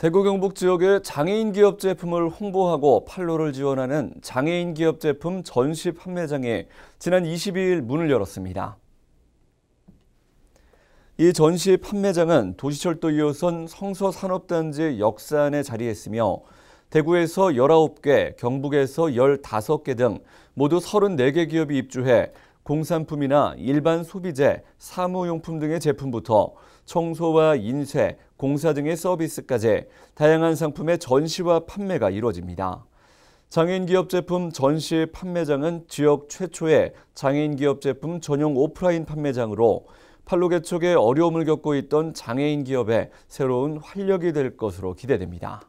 대구 경북 지역의 장애인 기업 제품을 홍보하고 판로를 지원하는 장애인 기업 제품 전시 판매장이 지난 22일 문을 열었습니다. 이 전시 판매장은 도시철도 2호선 성서산업단지 역산에 자리했으며 대구에서 19개, 경북에서 15개 등 모두 34개 기업이 입주해 공산품이나 일반 소비재, 사무용품 등의 제품부터 청소와 인쇄, 공사 등의 서비스까지 다양한 상품의 전시와 판매가 이뤄집니다. 장애인 기업 제품 전시 판매장은 지역 최초의 장애인 기업 제품 전용 오프라인 판매장으로 판로 개척에 어려움을 겪고 있던 장애인 기업의 새로운 활력이 될 것으로 기대됩니다.